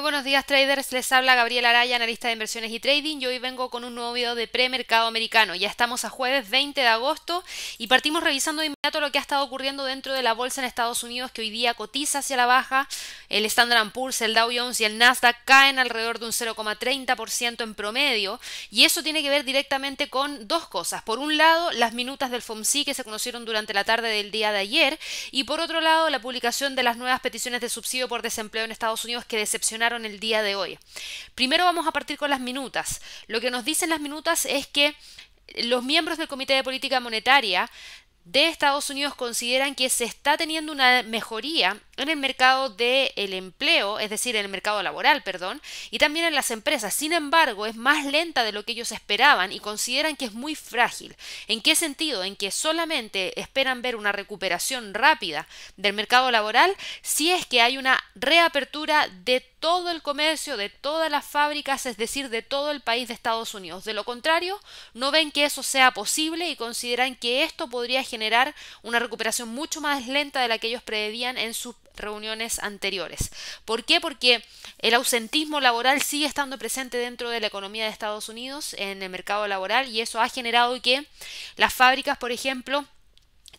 buenos días traders, les habla Gabriel Araya, analista de inversiones y trading. Yo hoy vengo con un nuevo video de premercado americano. Ya estamos a jueves 20 de agosto y partimos revisando de inmediato lo que ha estado ocurriendo dentro de la bolsa en Estados Unidos que hoy día cotiza hacia la baja. El Standard Poor's, el Dow Jones y el Nasdaq caen alrededor de un 0,30% en promedio y eso tiene que ver directamente con dos cosas. Por un lado, las minutas del FOMC que se conocieron durante la tarde del día de ayer y por otro lado, la publicación de las nuevas peticiones de subsidio por desempleo en Estados Unidos que decepcionaron en el día de hoy. Primero vamos a partir con las minutas. Lo que nos dicen las minutas es que los miembros del Comité de Política Monetaria de Estados Unidos consideran que se está teniendo una mejoría en el mercado del el empleo, es decir, en el mercado laboral, perdón, y también en las empresas. Sin embargo, es más lenta de lo que ellos esperaban y consideran que es muy frágil. ¿En qué sentido? En que solamente esperan ver una recuperación rápida del mercado laboral si es que hay una reapertura de todo el comercio, de todas las fábricas, es decir, de todo el país de Estados Unidos. De lo contrario, no ven que eso sea posible y consideran que esto podría generar una recuperación mucho más lenta de la que ellos preveían en su reuniones anteriores. ¿Por qué? Porque el ausentismo laboral sigue estando presente dentro de la economía de Estados Unidos en el mercado laboral y eso ha generado que las fábricas, por ejemplo,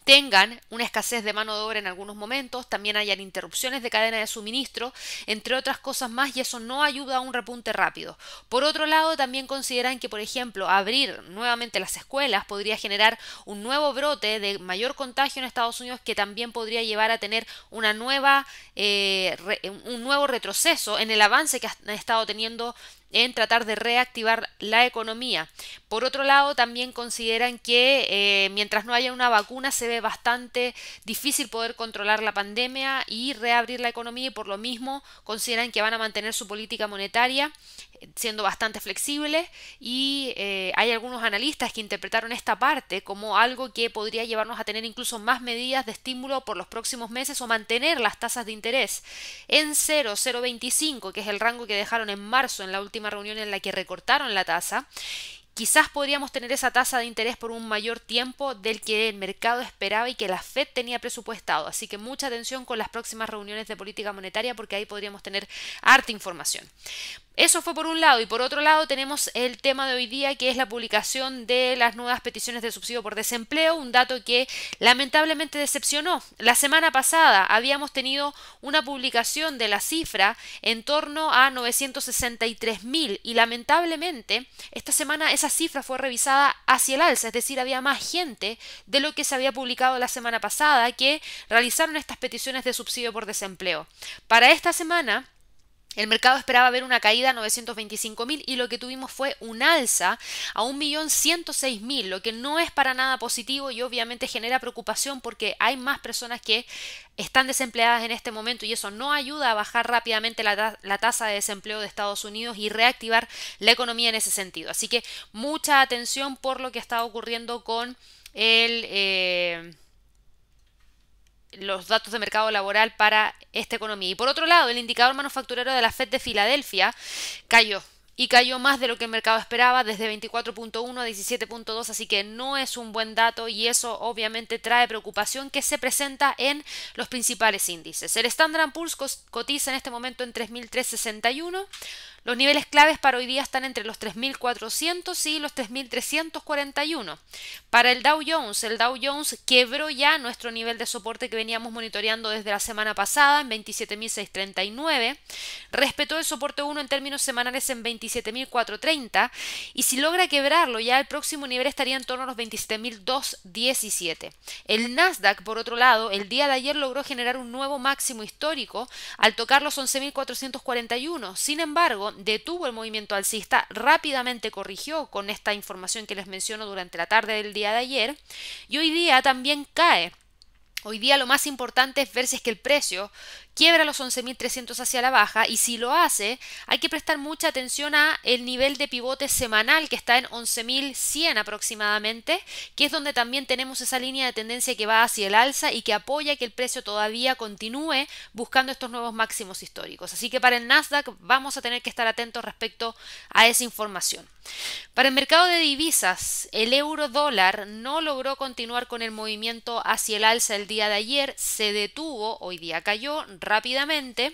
tengan una escasez de mano de obra en algunos momentos, también hayan interrupciones de cadena de suministro, entre otras cosas más, y eso no ayuda a un repunte rápido. Por otro lado, también consideran que, por ejemplo, abrir nuevamente las escuelas podría generar un nuevo brote de mayor contagio en Estados Unidos que también podría llevar a tener una nueva, eh, un nuevo retroceso en el avance que han estado teniendo en tratar de reactivar la economía. Por otro lado, también consideran que eh, mientras no haya una vacuna se ve bastante difícil poder controlar la pandemia y reabrir la economía y por lo mismo consideran que van a mantener su política monetaria siendo bastante flexibles y eh, hay algunos analistas que interpretaron esta parte como algo que podría llevarnos a tener incluso más medidas de estímulo por los próximos meses o mantener las tasas de interés en 0,025, que es el rango que dejaron en marzo en la última reunión en la que recortaron la tasa. Quizás podríamos tener esa tasa de interés por un mayor tiempo del que el mercado esperaba y que la Fed tenía presupuestado. Así que mucha atención con las próximas reuniones de política monetaria porque ahí podríamos tener harta información. Eso fue por un lado y por otro lado tenemos el tema de hoy día que es la publicación de las nuevas peticiones de subsidio por desempleo, un dato que lamentablemente decepcionó. La semana pasada habíamos tenido una publicación de la cifra en torno a 963.000. y lamentablemente esta semana esa cifra fue revisada hacia el alza, es decir, había más gente de lo que se había publicado la semana pasada que realizaron estas peticiones de subsidio por desempleo. Para esta semana el mercado esperaba ver una caída a 925.000 y lo que tuvimos fue un alza a 1.106.000, lo que no es para nada positivo y obviamente genera preocupación porque hay más personas que están desempleadas en este momento y eso no ayuda a bajar rápidamente la, tasa de desempleo de Estados Unidos y reactivar la economía en ese sentido. Así que mucha atención por lo que está ocurriendo con el... Eh, los datos de mercado laboral para esta economía. Y por otro lado, el indicador manufacturero de la Fed de Filadelfia cayó y cayó más de lo que el mercado esperaba, desde 24.1 a 17.2, así que no es un buen dato y eso obviamente trae preocupación que se presenta en los principales índices. El Standard Poor's cotiza en este momento en 3.361. Los niveles claves para hoy día están entre los 3.400 y los 3.341. Para el Dow Jones, el Dow Jones quebró ya nuestro nivel de soporte que veníamos monitoreando desde la semana pasada en 27.639. Respetó el soporte 1 en términos semanales en 20 27.430 y si logra quebrarlo ya el próximo nivel estaría en torno a los 27.217. El Nasdaq, por otro lado, el día de ayer logró generar un nuevo máximo histórico al tocar los 11.441. Sin embargo, detuvo el movimiento alcista, rápidamente corrigió con esta información que les menciono durante la tarde del día de ayer y hoy día también cae Hoy día lo más importante es ver si es que el precio quiebra los 11.300 hacia la baja y si lo hace, hay que prestar mucha atención a el nivel de pivote semanal que está en 11.100 aproximadamente, que es donde también tenemos esa línea de tendencia que va hacia el alza y que apoya que el precio todavía continúe buscando estos nuevos máximos históricos. Así que para el Nasdaq vamos a tener que estar atentos respecto a esa información. Para el mercado de divisas, el euro dólar no logró continuar con el movimiento hacia el alza día de ayer se detuvo, hoy día cayó rápidamente.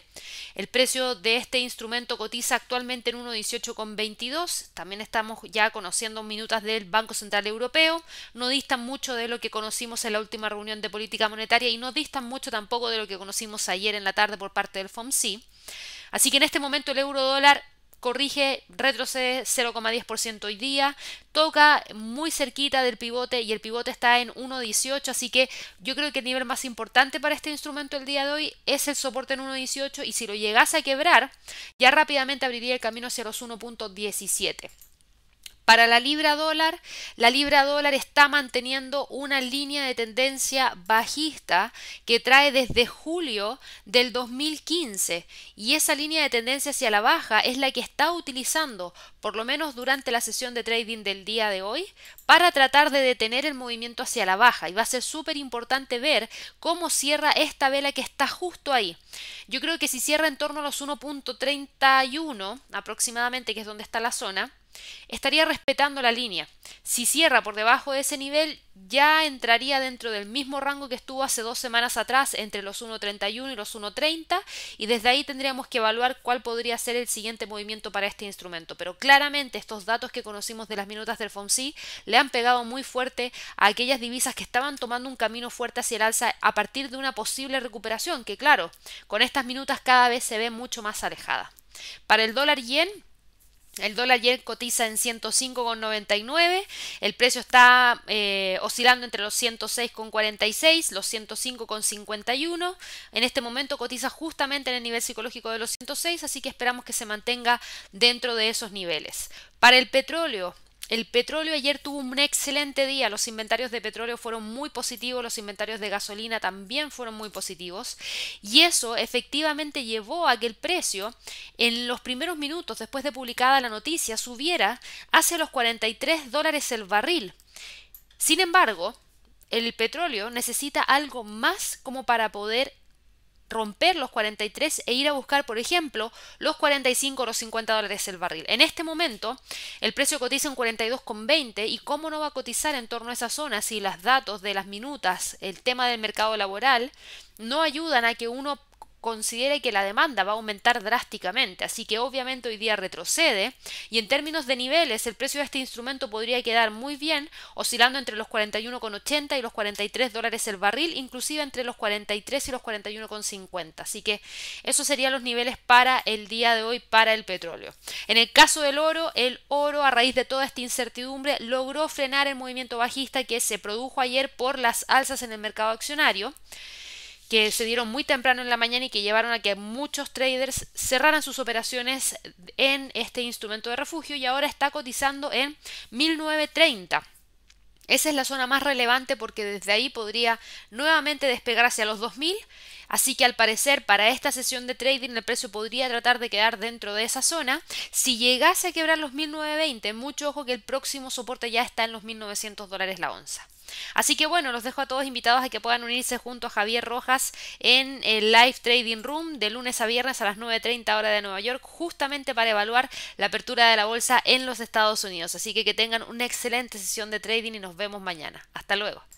El precio de este instrumento cotiza actualmente en 1,18,22. También estamos ya conociendo minutas del Banco Central Europeo. No distan mucho de lo que conocimos en la última reunión de política monetaria y no distan mucho tampoco de lo que conocimos ayer en la tarde por parte del FOMC. Así que en este momento el euro dólar corrige, retrocede 0,10% hoy día, toca muy cerquita del pivote y el pivote está en 1,18, así que yo creo que el nivel más importante para este instrumento el día de hoy es el soporte en 1,18 y si lo llegase a quebrar, ya rápidamente abriría el camino hacia los 1,17. Para la libra dólar, la libra dólar está manteniendo una línea de tendencia bajista que trae desde julio del 2015 y esa línea de tendencia hacia la baja es la que está utilizando, por lo menos durante la sesión de trading del día de hoy, para tratar de detener el movimiento hacia la baja y va a ser súper importante ver cómo cierra esta vela que está justo ahí. Yo creo que si cierra en torno a los 1.31 aproximadamente, que es donde está la zona, estaría respetando la línea. Si cierra por debajo de ese nivel, ya entraría dentro del mismo rango que estuvo hace dos semanas atrás, entre los 1.31 y los 1.30, y desde ahí tendríamos que evaluar cuál podría ser el siguiente movimiento para este instrumento. Pero claramente estos datos que conocimos de las minutas del Fonsi le han pegado muy fuerte a aquellas divisas que estaban tomando un camino fuerte hacia el alza a partir de una posible recuperación, que claro, con estas minutas cada vez se ve mucho más alejada. Para el dólar yen, el dólar ayer cotiza en 105,99, el precio está eh, oscilando entre los 106,46, los 105,51, en este momento cotiza justamente en el nivel psicológico de los 106, así que esperamos que se mantenga dentro de esos niveles. Para el petróleo, el petróleo ayer tuvo un excelente día, los inventarios de petróleo fueron muy positivos, los inventarios de gasolina también fueron muy positivos y eso efectivamente llevó a que el precio en los primeros minutos después de publicada la noticia subiera hacia los 43 dólares el barril. Sin embargo, el petróleo necesita algo más como para poder romper los 43 e ir a buscar, por ejemplo, los 45 o los 50 dólares el barril. En este momento, el precio cotiza en 42,20 y cómo no va a cotizar en torno a esa zona si los datos de las minutas, el tema del mercado laboral, no ayudan a que uno considere que la demanda va a aumentar drásticamente, así que obviamente hoy día retrocede y en términos de niveles el precio de este instrumento podría quedar muy bien oscilando entre los 41,80 y los 43 dólares el barril, inclusive entre los 43 y los 41,50, así que esos serían los niveles para el día de hoy para el petróleo. En el caso del oro, el oro a raíz de toda esta incertidumbre logró frenar el movimiento bajista que se produjo ayer por las alzas en el mercado accionario que se dieron muy temprano en la mañana y que llevaron a que muchos traders cerraran sus operaciones en este instrumento de refugio y ahora está cotizando en 1930. Esa es la zona más relevante porque desde ahí podría nuevamente despegar hacia los 2000, así que al parecer para esta sesión de trading el precio podría tratar de quedar dentro de esa zona. Si llegase a quebrar los 1920, mucho ojo que el próximo soporte ya está en los 1900 dólares la onza. Así que bueno, los dejo a todos invitados a que puedan unirse junto a Javier Rojas en el Live Trading Room de lunes a viernes a las 9.30 hora de Nueva York, justamente para evaluar la apertura de la bolsa en los Estados Unidos. Así que que tengan una excelente sesión de trading y nos vemos mañana. Hasta luego.